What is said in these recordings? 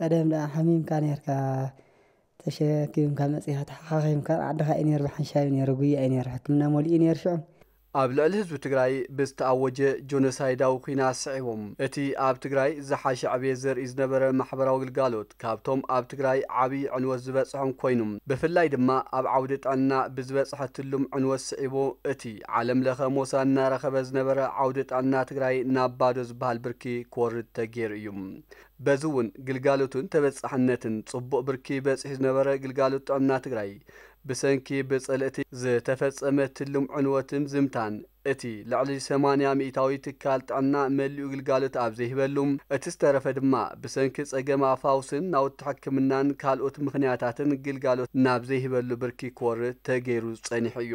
قدام لا حميم كان يركا تشكيم كان مسيحة حاكم كان عدها إني أربح شاي إني رجوي إني أربح كمنا مولي إني أرشم ኣብ ልዕሊ ህዝቢ ትግራይ ብዝተኣወጀ ጆኖሳይዳዊ ኩናት ስዒቦም እቲ ኣብ ትግራይ ዝሓሸ ዕብየት ዘርኢ ዝነበረ ማሕበራዊ ግልጋሎት ካብቶም ኣብ ትግራይ ዓብዪ ዕንወት ዝበፅሖም ኮይኑ ብፍላይ ድማ ኣብ ዓውደ ጣና ብዝበፅሐ ትሉም ዕንወት ስዒቦ እቲ ዓለም ለኸ ሞሳ እናረኸበ ዝነበረ ዓውደ ጣና ትግራይ ናብ ባዶ ዝበሃል ብርኪ ክወርድ ተገይሩ እዩ በዚ እውን ግልጋሎቱን ተበፃሕነትን ጽቡቕ ብርኪ በፂሒ ዝነበረ ግልጋሎት ጥዕና ትግራይ ብሰንኪ ብጸልእቲ ዝተፈጸመ ትልም ዕንወትን ዝምታን እቲ ልዕሊ 80 ሚእታዊ ትካል ጥዕና መሊኡ ግልጋሎት ኣብ ዘይህበሉ እቲ ዝተረፈ ድማ ብሰንኪ ጸገም ኣፋውስን ናውቲ ሕክምናን ካልኦት ምኽንያታትን ግልጋሎት ናብ ዘይህበሉ ብርኪ ክወር ተገይሩ ጸኒሑ እዩ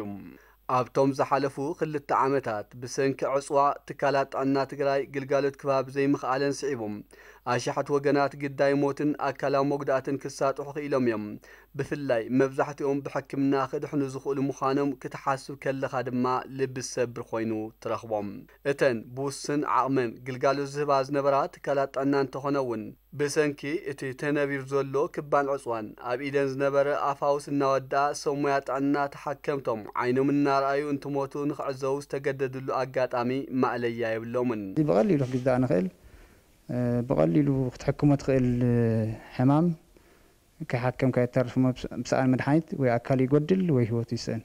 ኣብቶም ዝሓለፉ ክልተ ዓመታት ብሰንኪ ዕፅዋ ትካላት ጥዕና ትግራይ ግልጋሎት ክባብ ዘይምኽኣለን ስዒቦም ኣሽሓት ወገናት ግዳይ ሞትን ኣካላዊ መጉዳእትን ክሳጥሑ ክኢሎም እዮም ብፍላይ መብዛሕትኦም ብሕክምና ክድሕኑ ዝኽእሉ ምዃኖም ክትሓስብ ከለኻ ድማ ልቢ ዝሰብር ኮይኑ ትረኽቦም እተን ብውስን ዓቕመን ግልጋሎት ዝህባ ዝነበራ ትካላት ጥዕና እንተኾነ እውን ብሰንኪ እቲ ተነቢር ዘሎ ክባን ዕፅዋን ኣብ ኢደን ዝነበረ ኣፋውስ እናወዳእ ሰብ ሙያ ጥዕና ተሓከምቶም ዓይኖም እናረኣዩ እንትሞቱ ንክዕዘቡ ዝተገደድሉ ኣጋጣሚ ማእለያ የብሎምን እዚ ብቐሊሉ ክግዛእ ንኽእል أه، بقليلو تحكمو تخيل حمام كحكم كيتعرف بسأل مدحيت ويا كالي يقدل ويا هو تيسن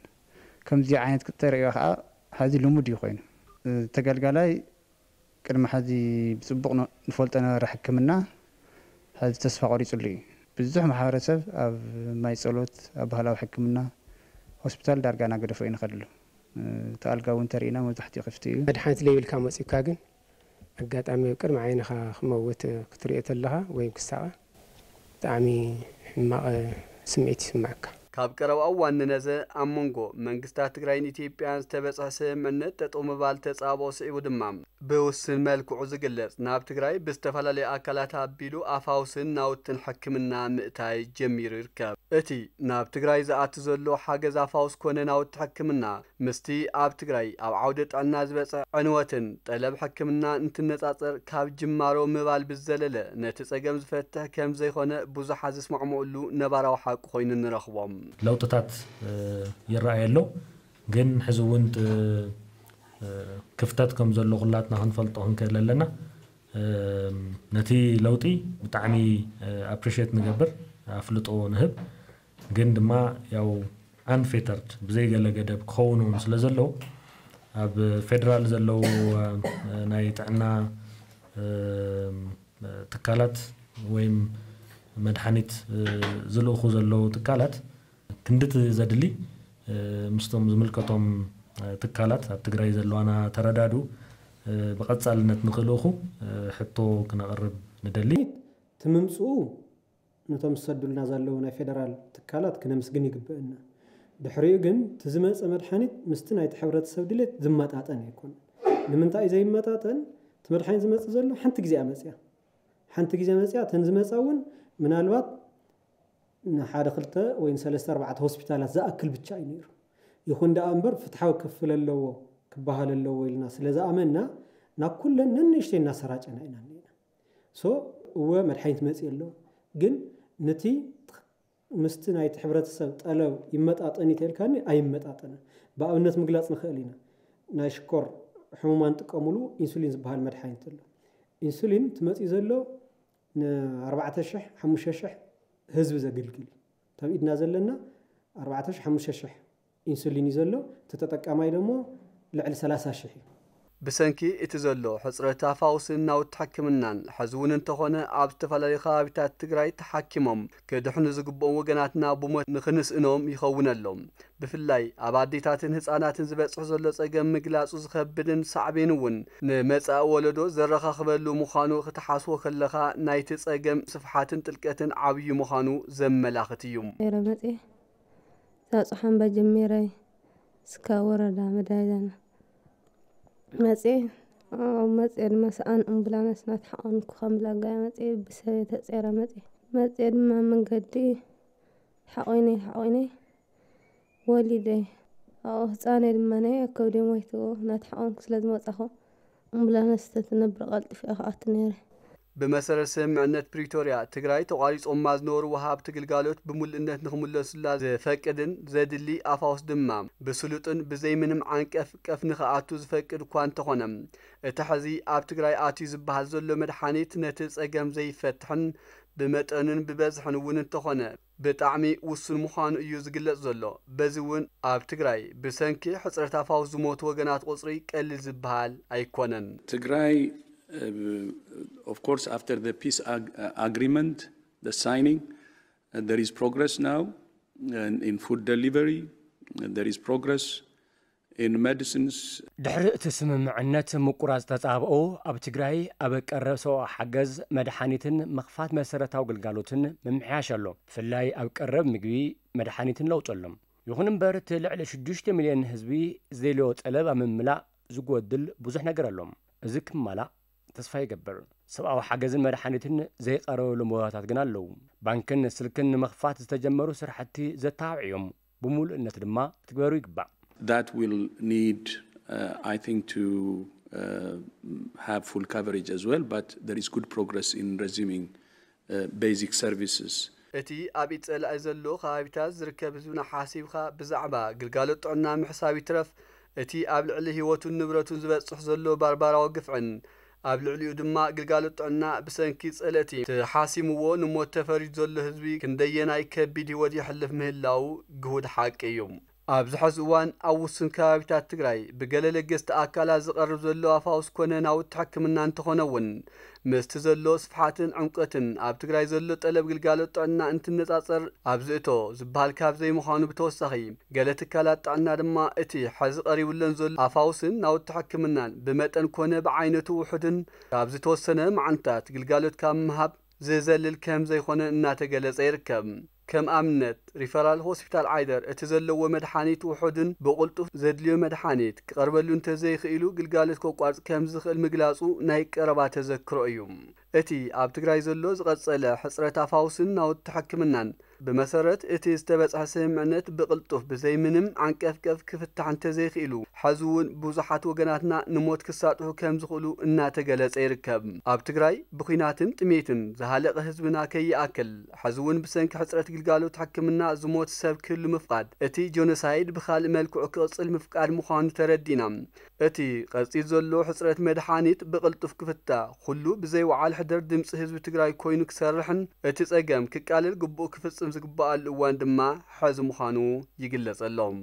كم زي عينت كتير يا خا هذه لو مدي خوين أه، تقال قالاي كلمة هذه بسبق نفولت أنا راح كمنا هذه تصفى قريت لي بزح محارسف أب ما يسولوت أبهلا وحكمنا هوسبيتال دارجانا قدر فين خدلو أه، تقال قاون ترينا وتحتي خفتي مدحيت لي بالكامو سيكاجن ኣጋጣሚ ቅድሚ ዓይንኻ ክመውት ክትሪኦ ተለኻ ወይ ክሳቀ ብጣዕሚ ሕማቕ ስምዒት ይስምዐካ ካብ ቀረብ እዋን ንነዘ ኣብ መንጎ መንግስታት ትግራይን ኢትዮጵያን ዝተበፅሐ ስምምዕነት ጠጠው ምባል ተፃብኦ ስዒቡ ድማ ብውስን መልክዑ ዝግለጽ ናብ ትግራይ ብዝተፈላለዩ ኣካላት ኣቢሉ ኣፋውስን ናውትን ሕክምና ምእታይ ጀሚሩ ይርከብ እቲ ናብ ትግራይ ዝኣቱ ዘሎ ሓገዝ ኣፋውስ ኮነ ናውቲ ሕክምና ምስቲ ኣብ ትግራይ ኣብ ዓውደ ጥዕና ዝበፅሕ ዕንወትን ጠለብ ሕክምና እንትነጻጸር ካብ ጅማሮ ምባል ብዘለለ ነቲ ጸገም ዝፈትሕ ከም ዘይኮነ ብዙሓት ዝስማዕምዕሉ ነባራዊ ሓቂ ኮይኑ ንረኽቦም ለውጥታት ይረኣየ ኣሎ ግን ሕዚ እውን ክፍተት ከም ዘሎ ኩላትና ክንፈልጦ ክንክእል ኣለና ነቲ ለውጢ ብጣዕሚ ኣፕሪሽት ንገብር ኣፍልጦ ንህብ ግን ድማ ያው ኣንፌተርድ ብዘይገለ ገደብ ክኸውን እውን ስለ ዘለዉ ኣብ ፌደራል ዘለው ናይ ጥዕና ትካላት ወይም መድሓኒት ዝልእኹ ዘለው ትካላት ክንዲ ዘድሊ ምስቶም ዝምልከቶም ትካላት ኣብ ትግራይ ዘለዋና ተረዳዱ ብቐፃልነት ንክእልኹ ሕቶ ክነቕርብ ንደሊ እቲ ምምፅኡ ነቶም ዝሰዱልና ዘለዉ ናይ ፌደራል ትካላት ክነምስግን ይግብአና ድሕሪኡ ግን እቲ ዝመፀ መድሓኒት ምስቲ ናይቲ ሕብረተሰብ ድሌት ዝመጣጠን ኣይኮነ ንምንታይ እዩ ዘይመጣጠን እቲ መድሓኒት ዝመፅ ዘሎ ሓንቲ ግዜ መፅያ ሓንቲ ግዜ መፅያ ተን ዝመፃ እውን ምናልባት ንሓደ ክልተ ወይ ንሰለስተ ኣርባዕተ ሆስፒታላት ዝኣክል ብቻ እዩ ነይሩ ይኹን ደኣ እምበር ፍትሓዊ ክፍል ኣለዎ ክበሃል ኣለዎ ኢልና ስለዝኣመንና ናብ ኩለን ነንእሽተይ እናሰራጨና ኢና ኒኢና ሶ እወ መድሓኒት መፅእ ኣሎ ግን ነቲ ምስቲ ናይቲ ሕብረተሰብ ጠለብ ይመጣጠን ይተልካኒ ኣይመጣጠንን ብኣብነት ምግላፅ ንኽእል ኢና ናይ ሽኮር ሕሙማ ንጥቀምሉ ኢንሱሊን ዝበሃል መድሓኒት ኣሎ ኢንሱሊን ትመፅኡ ዘሎ ን4,000 5,000 ህዝቢ ዘገልግል እዩ ተብ ኢድና ዘለና 4,000 ኢንሱሊን እዩ ዘሎ እቲ ተጠቃማይ ደሞ ልዕሊ 30 ሽሕ እዩ ብሰንኪ እቲ ዘሎ ሕፅረት ኣፋውስን ናውቲ ሕክምናን ሕዚ እውን እንተኾነ ኣብ ዝተፈላለዩ ከባቢታት ትግራይ ተሓኪሞም ክድሕኑ ዝግብኦም ወገናትና ብሞት ንክንስእኖም ይኸውን ኣሎም ብፍላይ ኣብ ኣዴታትን ህፃናትን ዝበፅሕ ዘሎ ፀገም ምግላፁ ዝከብድን ሳዕቤን እውን ንመፃኢ ወለዶ ዘረኻኽበሉ ምዃኑ ክትሓስቦ ከለኻ ናይቲ ፀገም ስፍሓትን ጥልቀትን ዓብዪ ምዃኑ ዘመላኽት እዩ Taas waxaan baa damiiray iska waradaa madaadana. Matsi, oo matsi masaan ambulance na taxan ku hamlaga matsi bisay tatsera matsi. Matsi ma mangadi xaqoynay xaqoynay waliday. oo ህፃን ድማነይ ኣብ ከብደይ ሞይቱ ናትሓቆን ስለ ዝመፅኹ ኣምቡላንስ ተትነብር ቐልጢፍ እያ ኸኣቱ ነይረ بمسار سمعنت بريتوريا تجري تقاريس أم نور وهاب تجلجالوت بمول إنه نخملس لا ادن زاد اللي أفاوس دمام بسلطن بزي منهم عن كف كف نخاعتو فكر كوان تخنم تحزي أب تجري آتيز بهزل مدحنيت نتس أجم زي فتحن بمتأنن ببزحن ون تخنه بتعمي وصل مخان يوز قلة زلو بزون أب تجري بسنكي حصرت أفاوس دموت وجنات قصري كل زبال أيقونن تجري of course, after the peace ag agreement, the signing, there is progress now in food delivery, there is progress ድሕሪ እቲ ስምምዕነት ምቁራፅ ተጻብኦ ኣብ ትግራይ ኣብ ቀረብ ሰብኣዊ ሓገዝ መድሓኒትን መኽፋት መሰረታዊ ግልጋሎትን ምምሕያሽ ኣሎ ብፍላይ ኣብ ቀረብ ምግቢ መድሓኒትን ለውጠሎም ይኹን እምበር እቲ ልዕሊ 6 ሚልዮን ህዝቢ ዘድልዮ ጠለብ ኣብ ምምላእ ዝጎድል ብዙሕ ነገር ኣሎም እዚ ክመላእ ተስፋይ ይገብር ሰብኣዊ ሓገዝን መድሓኒትን ዘይቐረበሉ ሞያታት ግን ኣለዉ ባንክን ስልክን ንምኽፋት ዝተጀመሩ ስራሕቲ ዘተባብዕ እዮም ብምሉእነት ድማ ክትግበሩ ይግባእ That will need, uh, I think, to uh, have full coverage as well, but there is good progress in resuming uh, basic services. እቲ ኣብ ይፀልኣይ ዘሎ ከባቢታት ዝርከብ ህዝብና ሓሲብካ ብዛዕባ ግልጋሎት ጥዕና ምሕሳብ ይትረፍ እቲ ኣብ ልዕሊ ህይወቱን ንብረቱን ዝበፅሕ ዘሎ ባርባራዊ ግፍዕን ኣብ ልዕሊኡ ድማ ግልጋሎት ጥዕና ብሰንኪ ጽዕለት እዩ ተሓሲምዎ ንሞት ተፈሪድ ዘሎ ህዝቢ ክንደየናይ ከቢድ ህይወት የሕልፍ ምህላው ግሁድ ሓቂ እዩ ኣብዚ ሕዚ እዋን ኣብ ውስን ከባቢታት ትግራይ ብገለ ለገስቲ ኣካላት ዝቐርብ ዘሎ ኣፋውስ ኮነ ናውቲ ሕክምና እንተኾነ እውን ምስቲ ዘሎ ስፍሓትን ዕምቀትን ኣብ ትግራይ ዘሎ ጠለብ ግልጋሎት ጥዕና እንትነጻጸር ኣብ ዝእቶ ዝበሃል ካብ ዘይምዃኑ ብተወሳኺ ገለ ትካላት ጥዕና ድማ እቲ ሕዚ ቀሪቡለን ዘሎ ኣፋውስን ናውቲ ሕክምናን ብመጠን ኮነ ብዓይነቱ ውሑድን ካብ ዝተወሰነ መዓልትታት ግልጋሎት ካብ ምሃብ ዝዘልል ከም ዘይኮነ እናተገለጸ ይርከብ كم أمنت ريفرال هوسبيتال عايدر اتزلو مدحانيت وحدن بقلطف زدليو مدحانيت قربلو انت زي خيلو قلقالت كوقارص كم زخل مقلاصو نايك قربا تذكرو ايوم اتي ابتقرأي زلو زغط ዝቐጸለ حسرة ፋውስን ناو ሕክምናን ብመሰረት እቲ ዝተበፅሐ ስምምዕነት ብቕልጡፍ ብዘይምንም ዓንቀፍቀፍ ክፍታሕ እንተዘይኽኢሉ ሓዚ እውን ብዙሓት ወገናትና ንሞት ክሳጥሑ ከም ዝኽእሉ እናተገለጸ ይርከብ ኣብ ትግራይ ብኩናትን ጥሜትን ዝሃለቐ ህዝብና ከይኣክል ሕዚ እውን ብሰንኪ ሕፅረት ግልጋሎት ሕክምና ዝሞት ሰብ ክህሉ ምፍቓድ እቲ ጆኖሳይድ ብኻልእ መልክዑ ክቕፅል ምፍቃድ ምዃኑ ተረዲና እቲ ቀፂል ዘሎ ሕፅረት መድሓኒት ብቕልጡፍ ክፍታ ኩሉ ብዘይወዓል ሕደር ድምፂ ህዝቢ ትግራይ ኮይኑ ክሰርሕን እቲ ጸገም ክቃልል ግቡእ ክፍጽም ከም ዝግበአሉ እዋን ድማ ሕዚ ምዃኑ ይግለጸሎም